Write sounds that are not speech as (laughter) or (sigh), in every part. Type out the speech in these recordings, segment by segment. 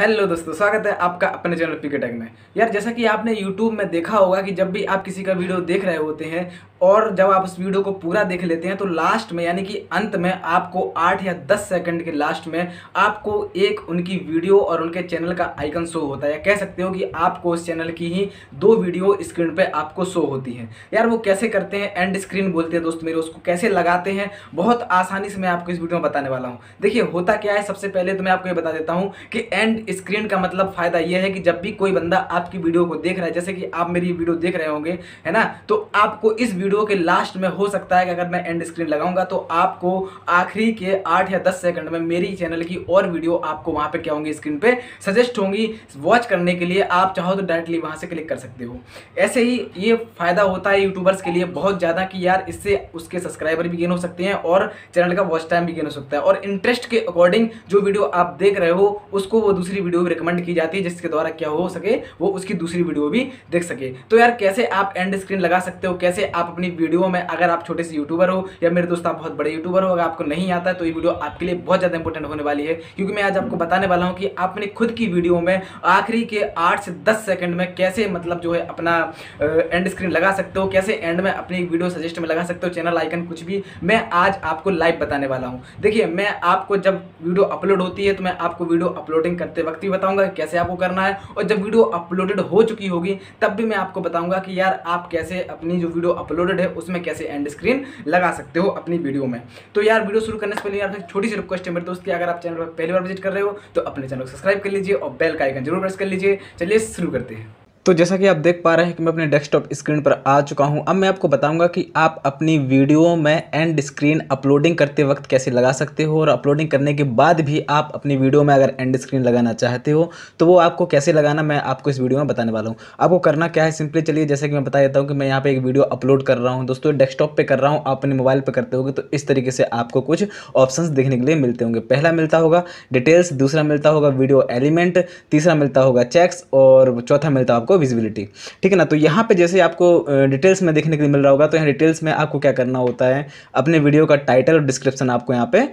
hello दोस्तों स्वागत है आपका अपने चैनल पिकेटेक में यार जैसा कि आपने यूट्यूब में देखा होगा कि जब भी आप किसी का वीडियो देख रहे होते हैं और जब आप उस वीडियो को पूरा देख लेते हैं तो लास्ट में यानी कि अंत में आपको आठ या दस सेकंड के लास्ट में आपको एक उनकी वीडियो और उनके चैनल का आइकन शो होता है या कह सकते हो कि आपको उस चैनल की ही दो वीडियो स्क्रीन पे आपको शो होती है यार वो कैसे करते हैं एंड स्क्रीन बोलते हैं दोस्त मेरे उसको कैसे लगाते हैं बहुत आसानी से मैं आपको इस वीडियो में बताने वाला हूँ देखिए होता क्या है सबसे पहले तो मैं आपको ये बता देता हूँ कि एंड स्क्रीन का मतलब फ़ायदा यह है कि जब भी कोई बंदा आपकी वीडियो को देख रहा है जैसे कि आप मेरी वीडियो देख रहे होंगे है ना तो आपको इस वीडियो वीडियो के लास्ट में हो सकता है कि अगर मैं एंड स्क्रीन लगाऊंगा तो आपको आखिरी के आठ या दस सेकंड में मेरी चैनल की और वीडियो आपको वहां पे क्या होंगी स्क्रीन पे सजेस्ट होंगी वॉच करने के लिए आप चाहो तो डायरेक्टली वहां से क्लिक कर सकते हो ऐसे ही ये फ़ायदा होता है यूट्यूबर्स के लिए बहुत ज़्यादा कि यार इससे उसके सब्सक्राइबर भी गेन हो सकते हैं और चैनल का वॉच टाइम भी गेन हो सकता है और इंटरेस्ट के अकॉर्डिंग जो वीडियो आप देख रहे हो उसको वो दूसरी वीडियो भी रिकमेंड की जाती है जिसके द्वारा क्या हो सके वो उसकी दूसरी वीडियो भी देख सके तो यार कैसे आप एंड स्क्रीन लगा सकते हो कैसे आप अपनी वीडियो में अगर आप छोटे से यूट्यूबर हो या मेरे दोस्त आप बहुत बड़े यूट्यूबर हो अगर आपको नहीं आता तो ये वीडियो आपके लिए बहुत ज़्यादा इंपॉर्टेंट होने वाली है क्योंकि मैं आज आपको बताने वाला हूँ कि आपने खुद की वीडियो में आखिरी के आठ से दस सेकेंड में कैसे मतलब जो है अपना एंड स्क्रीन लगा सकते हो कैसे एंड में अपनी वीडियो सजेस्ट में लगा सकते हो चैनल आइकन कुछ भी मैं आज आपको लाइव बताने वाला हूँ देखिए मैं आपको जब वीडियो अपलोड होती है तो मैं आपको वीडियो अपलोडिंग करते वक्त ही बताऊंगा कैसे आपको करना है और जब वीडियो अपलोडेड हो चुकी होगी तब भी मैं आपको बताऊंगा कि यार आप कैसे अपनी जो वीडियो अपलोड इंक्लूडेड है उसमें कैसे एंड स्क्रीन लगा सकते हो अपनी वीडियो में तो यार वीडियो शुरू करने से पहले यार छोटी सी रिक्वेस्ट है मेरे दोस्त की अगर आप चैनल पर पहली बार विजिट कर रहे हो तो अपने चैनल को सब्सक्राइब कर लीजिए और बेल का आइकन जरूर प्रेस कर लीजिए चलिए शुरू करते हैं तो जैसा कि आप देख पा रहे हैं कि मैं अपने डेस्कटॉप स्क्रीन पर आ चुका हूं अब मैं आपको बताऊंगा कि आप अपनी वीडियो में एंड स्क्रीन अपलोडिंग करते वक्त कैसे लगा सकते हो और अपलोडिंग करने के बाद भी आप अपनी वीडियो में अगर एंड स्क्रीन लगाना चाहते हो तो वो आपको कैसे लगाना मैं आपको इस वीडियो में बताने वाला हूँ आपको करना क्या है सिंपली चलिए जैसे कि मैं बता देता हूँ कि मैं यहाँ पर एक वीडियो अपलोड कर रहा हूँ दोस्तों डेस्कटॉप पर कर रहा हूँ आप अपने मोबाइल पर करते होगे तो इस तरीके से आपको कुछ ऑप्शन देखने के लिए मिलते होंगे पहला मिलता होगा डिटेल्स दूसरा मिलता होगा वीडियो एलिमेंट तीसरा मिलता होगा चेक्स और चौथा मिलता होगा आपको विजिबिलिटी ठीक है ना तो यहाँ पे जैसे आपको डिटेल्स में देखने के लिए मिल रहा होगा तो यहाँ डिटेल्स में आपको क्या करना होता है अपने वीडियो का टाइटल और डिस्क्रिप्शन आपको यहाँ पे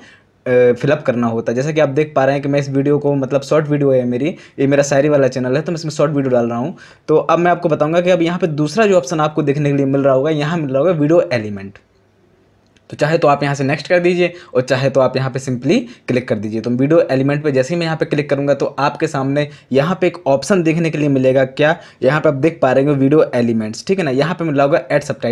फिलअप करना होता है जैसा कि आप देख पा रहे हैं कि मैं इस वीडियो को मतलब शॉर्ट वीडियो है मेरी ये मेरा शायरी वाला चैनल है तो मैं इसमें शॉर्ट वीडियो डाल रहा हूँ तो अब मैं आपको बताऊँगा कि अब यहाँ पर दूसरा जो ऑप्शन आपको देखने के लिए मिल रहा होगा यहाँ मिल रहा होगा वीडियो एलिमेंट तो चाहे तो आप यहाँ से नेक्स्ट कर दीजिए और चाहे तो आप यहाँ पे सिंपली क्लिक कर दीजिए तो वीडियो एलिमेंट पे जैसे ही मैं यहाँ पे क्लिक करूँगा तो आपके सामने यहाँ पे एक ऑप्शन देखने के लिए मिलेगा क्या यहाँ पे आप देख पा रहे हो वीडियो एलिमेंट्स ठीक है ना यहाँ पे मिला होगा एड सब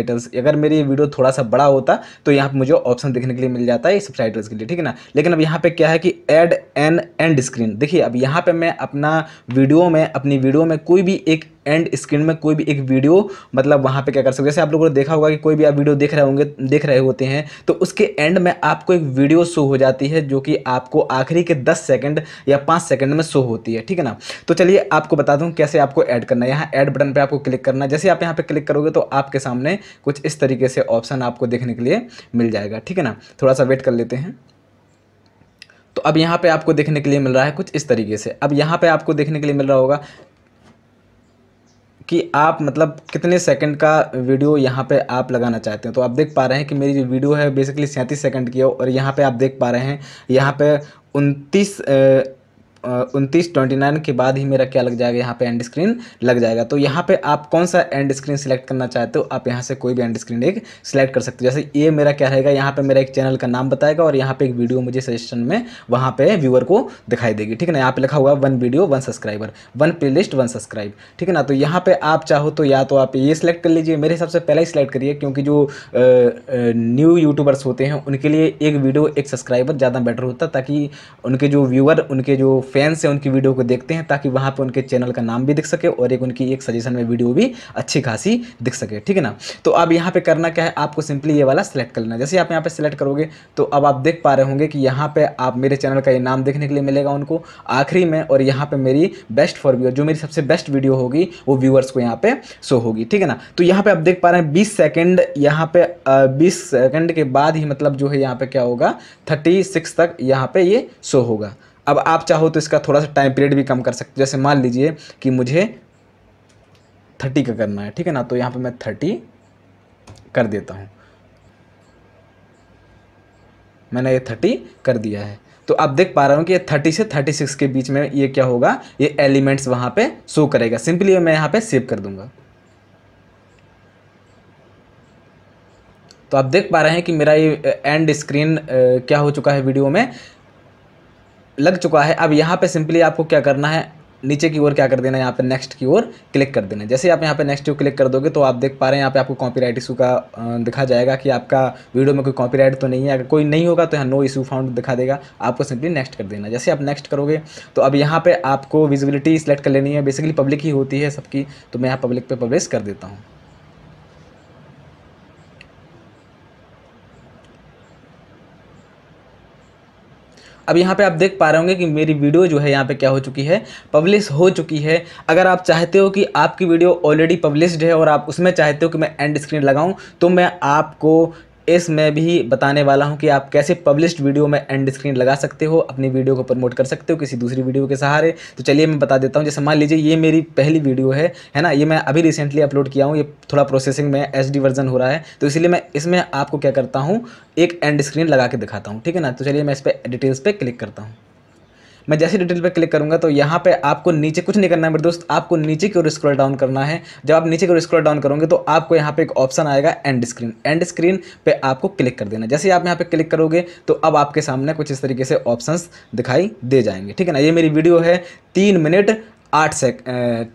अगर मेरी वीडियो थोड़ा सा बड़ा होता तो यहाँ पर मुझे ऑप्शन देखने के लिए मिल जाता है सब के लिए ठीक है ना लेकिन अब यहाँ पर क्या है कि एड एन एंड स्क्रीन देखिए अब यहाँ पर मैं अपना वीडियो में अपनी वीडियो में कोई भी एक एंड स्क्रीन में कोई भी एक वीडियो मतलब वहाँ पे क्या कर सकते जैसे आप लोगों ने देखा होगा कि कोई भी आप वीडियो देख रहे होंगे देख रहे होते हैं तो उसके एंड में आपको एक वीडियो शो हो जाती है जो कि आपको आखिरी के दस सेकेंड या पाँच सेकेंड में शो होती है ठीक है ना तो चलिए आपको बता दूँ कैसे आपको ऐड करना है यहाँ ऐड बटन पर आपको क्लिक करना है जैसे आप यहाँ पर क्लिक करोगे तो आपके सामने कुछ इस तरीके से ऑप्शन आपको देखने के लिए मिल जाएगा ठीक है ना थोड़ा सा वेट कर लेते हैं तो अब यहाँ पे आपको देखने के लिए मिल रहा है कुछ इस तरीके से अब यहाँ पे आपको देखने के लिए मिल रहा होगा कि आप मतलब कितने सेकंड का वीडियो यहाँ पे आप लगाना चाहते हैं तो आप देख पा रहे हैं कि मेरी जो वीडियो है बेसिकली सैंतीस सेकंड की है और यहाँ पे आप देख पा रहे हैं यहाँ पे उनतीस उनतीस ट्वेंटी नाइन के बाद ही मेरा क्या लग जाएगा यहाँ पे एंड स्क्रीन लग जाएगा तो यहाँ पे आप कौन सा एंड स्क्रीन सिलेक्ट करना चाहते हो आप यहाँ से कोई भी एंड स्क्रीन एक सिलेक्ट कर सकते हो जैसे ये मेरा क्या रहेगा यहाँ पे मेरा एक चैनल का नाम बताएगा और यहाँ पे एक वीडियो मुझे सजेशन में वहाँ पे व्यूअर को दिखाई देगी ठीक है ना यहाँ पे लिखा हुआ one video one subscriber one play one subscribe ठीक है ना तो यहाँ पे आप चाहो तो या तो आप ये सिलेक्ट कर लीजिए मेरे हिसाब से पहले ही सिलेक्ट करिए क्योंकि जो न्यू यूट्यूबर्स होते हैं उनके लिए एक वीडियो एक सब्सक्राइबर ज़्यादा बेटर होता ताकि उनके जो व्यूअर उनके जो फैंस हैं उनकी वीडियो को देखते हैं ताकि वहाँ पर उनके चैनल का नाम भी दिख सके और एक उनकी एक सजेशन में वीडियो भी अच्छी खासी दिख सके ठीक है ना तो अब यहाँ पर करना क्या है आपको सिंपली ये वाला सेलेक्ट कर लेना जैसे आप यहाँ पर सेलेक्ट करोगे तो अब आप देख पा रहे होंगे कि यहाँ पर आप मेरे चैनल का ये नाम देखने के लिए मिलेगा उनको आखिरी में और यहाँ पर मेरी बेस्ट फॉर व्यूअर जो मेरी सबसे बेस्ट वीडियो होगी वो व्यूअर्स को यहाँ पे शो होगी ठीक है ना तो यहाँ पे आप देख पा रहे हैं बीस सेकेंड यहाँ पे बीस सेकेंड के बाद ही मतलब जो है यहाँ पे क्या होगा थर्टी सिक्स तक यहाँ पे ये शो होगा अब आप चाहो तो इसका थोड़ा सा टाइम पीरियड भी कम कर सकते जैसे मान लीजिए कि मुझे थर्टी का करना है ठीक है ना तो यहाँ पे मैं थर्टी कर देता हूँ मैंने ये थर्टी कर दिया है तो आप देख पा रहे हो कि ये थर्टी से थर्टी सिक्स के बीच में ये क्या होगा ये एलिमेंट्स वहाँ पे शो करेगा सिंपली मैं यहाँ पे सेव कर दूंगा तो आप देख पा रहे हैं कि मेरा ये एंड स्क्रीन क्या हो चुका है वीडियो में लग चुका है अब यहाँ पे सिंपली आपको क्या करना है नीचे की ओर क्या कर देना है यहाँ पे नेक्स्ट की ओर क्लिक कर देना है जैसे आप यहाँ पे नेक्स्ट यू क्लिक कर दोगे तो आप देख पा रहे हैं यहाँ पे आपको कॉपीराइट इशू का दिखा जाएगा कि आपका वीडियो में कोई कॉपीराइट तो नहीं है अगर कोई नहीं होगा तो यहाँ नो इशू फाउंड दिखा देगा आपको सिंपली नेक्स्ट कर देना जैसे आप नेक्स्ट करोगे तो अब यहाँ पर आपको विजिबिलिटी सेलेक्ट कर लेनी है बेसिकली पब्लिक ही होती है सबकी तो मैं यहाँ पब्लिक पर पब्लिश कर देता हूँ अब यहाँ पे आप देख पा रहे होंगे कि मेरी वीडियो जो है यहाँ पे क्या हो चुकी है पब्लिश हो चुकी है अगर आप चाहते हो कि आपकी वीडियो ऑलरेडी पब्लिश्ड है और आप उसमें चाहते हो कि मैं एंड स्क्रीन लगाऊँ तो मैं आपको इस मैं भी बताने वाला हूं कि आप कैसे पब्लिश्ड वीडियो में एंड स्क्रीन लगा सकते हो अपनी वीडियो को प्रमोट कर सकते हो किसी दूसरी वीडियो के सहारे तो चलिए मैं बता देता हूं जैसे मान लीजिए ये मेरी पहली वीडियो है है ना ये मैं अभी रिसेंटली अपलोड किया हूँ ये थोड़ा प्रोसेसिंग में एच वर्जन हो रहा है तो इसलिए मैं इसमें आपको क्या करता हूँ एक एंड स्क्रीन लगा के दिखाता हूँ ठीक है ना तो चलिए मैं इस पर डिटेल्स पर क्लिक करता हूँ मैं जैसे डिटेल पर क्लिक करूँगा तो यहाँ पर आपको नीचे कुछ नहीं करना है मेरे दोस्त आपको नीचे की ओर स्क्रॉल डाउन करना है जब आप नीचे की ओर स्क्रॉल डाउन करोगे तो आपको यहाँ पर एक ऑप्शन आएगा एंड स्क्रीन एंड स्क्रीन पर आपको क्लिक कर देना जैसे आप यहाँ पर क्लिक करोगे तो अब आपके सामने कुछ इस तरीके से ऑप्शन दिखाई दे जाएंगे ठीक है ना ये मेरी वीडियो है तीन मिनट आठ सेक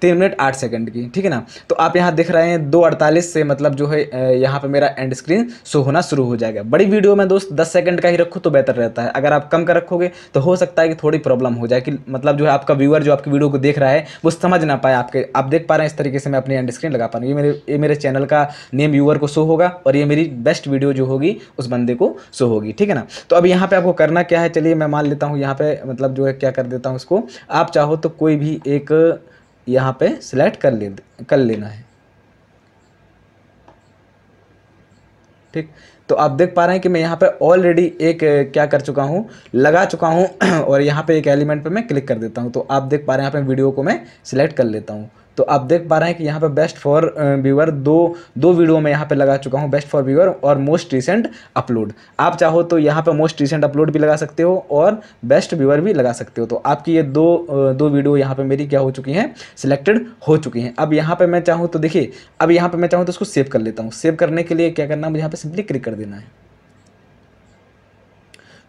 तीन मिनट आठ सेकंड की ठीक है ना तो आप यहाँ देख रहे हैं दो अड़तालीस से मतलब जो है यहाँ पे मेरा एंड स्क्रीन शो होना शुरू हो जाएगा बड़ी वीडियो में दोस्त दस सेकंड का ही रखो तो बेहतर रहता है अगर आप कम का रखोगे तो हो सकता है कि थोड़ी प्रॉब्लम हो जाए कि मतलब जो है आपका व्यूअर जो आपकी वीडियो को देख रहा है वो समझ ना पाए आपके आप देख पा रहे हैं इस तरीके से मैं अपनी एंड स्क्रीन लगा पा रहा हूँ ये मेरे ये मेरे चैनल का नेम व्यूअर को शो होगा और ये मेरी बेस्ट वीडियो जो होगी उस बंदे को शो होगी ठीक है ना तो अब यहाँ पर आपको करना क्या है चलिए मैं मान लेता हूँ यहाँ पर मतलब जो है क्या कर देता हूँ उसको आप चाहो तो कोई भी एक एक यहाँ पे सिलेक्ट कर ले कर लेना है ठीक तो आप देख पा रहे हैं कि मैं यहाँ पे ऑलरेडी एक क्या कर चुका हूँ लगा चुका हूँ (clears throat) और यहाँ पे एक एलिमेंट पे मैं क्लिक कर देता हूँ तो आप देख पा रहे हैं यहाँ पे वीडियो को मैं सिलेक्ट कर लेता हूँ तो आप देख पा रहे हैं कि यहाँ पे बेस्ट फॉर व्यूअर दो दो वीडियो में यहाँ पे लगा चुका हूँ बेस्ट फॉर व्यूअर और मोस्ट रिसेंट अपलोड आप चाहो तो यहाँ पे मोस्ट रिसेंट अपलोड भी लगा सकते हो और बेस्ट व्यूअर भी लगा सकते हो तो आपकी ये दो दो वीडियो यहाँ पे मेरी क्या हो चुकी हैं सिलेक्टेड हो चुकी हैं अब यहाँ पर मैं चाहूँ तो देखिए अब यहाँ पर मैं चाहूँ तो उसको सेव कर लेता हूँ सेव करने के लिए क्या करना है मुझे यहाँ पर सिंपली क्लिक कर देना है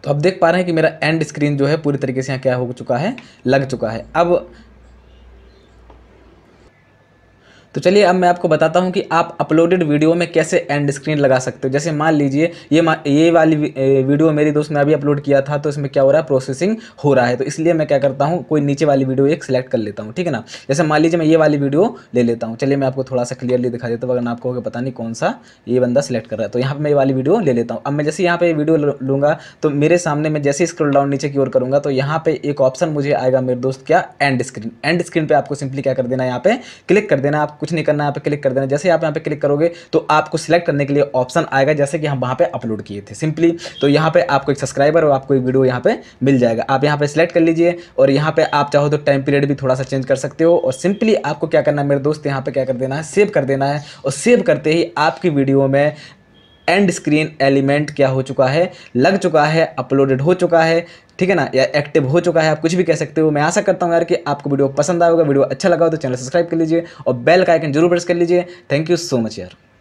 तो अब देख पा रहे हैं कि मेरा एंड स्क्रीन जो है पूरी तरीके से यहाँ क्या हो चुका है लग चुका है अब तो चलिए अब मैं आपको बताता हूँ कि आप अपलोडेड वीडियो में कैसे एंड स्क्रीन लगा सकते हो जैसे मान लीजिए ये ये वाली वीडियो मेरी दोस्त ने अभी अपलोड किया था तो इसमें क्या हो रहा है प्रोसेसिंग हो रहा है तो इसलिए मैं क्या करता हूँ कोई नीचे वाली वीडियो एक सिलेक्ट कर लेता हूँ ठीक है ना जैसे मान लीजिए मैं ये वाली वीडियो ले लेता हूँ चलिए मैं आपको थोड़ा सा क्लियरली दिखा देता हूँ अगर आपको पता नहीं कौन सा ये बंदा सिलेक्ट कर रहा है तो यहाँ पर मैं ये वाली वीडियो ले लेता हूँ अब मैं जैसे यहाँ पर वीडियो लूँगा तो मेरे सामने मैं जैसे स्क्रोल डाउन नीचे की ओर करूँगा तो यहाँ पर एक ऑप्शन मुझे आएगा मेरे दोस्त क्या एंड स्क्रीन एंड स्क्रीन पर आपको सिंपली क्या कर देना है यहाँ पर क्लिक कर देना आपको कुछ नहीं करना यहाँ पे क्लिक कर देना जैसे आप यहाँ पे क्लिक करोगे तो आपको सिलेक्ट करने के लिए ऑप्शन आएगा जैसे कि हम वहाँ पर अपलोड किए थे सिंपली तो यहाँ पर आपको एक सब्सक्राइबर और आपको एक वीडियो यहाँ पर मिल जाएगा आप यहाँ पर सिलेक्ट कर लीजिए और यहाँ पर आप चाहो तो टाइम पीरियड भी थोड़ा सा चेंज कर सकते हो और सिंपली आपको क्या करना है मेरे दोस्त यहाँ पर क्या कर देना है सेव कर देना है और सेव करते ही आपकी वीडियो में एंड स्क्रीन एलिमेंट क्या हो चुका है लग चुका है अपलोडेड हो चुका है ठीक है ना या एक्टिव हो चुका है आप कुछ भी कह सकते हो मैं आशा करता हूँ यार कि आपको वीडियो पसंद आएगा वीडियो अच्छा लगा हो तो चैनल सब्सक्राइब कर लीजिए और बेल का आइकन जरूर प्रेस कर लीजिए थैंक यू सो मच यार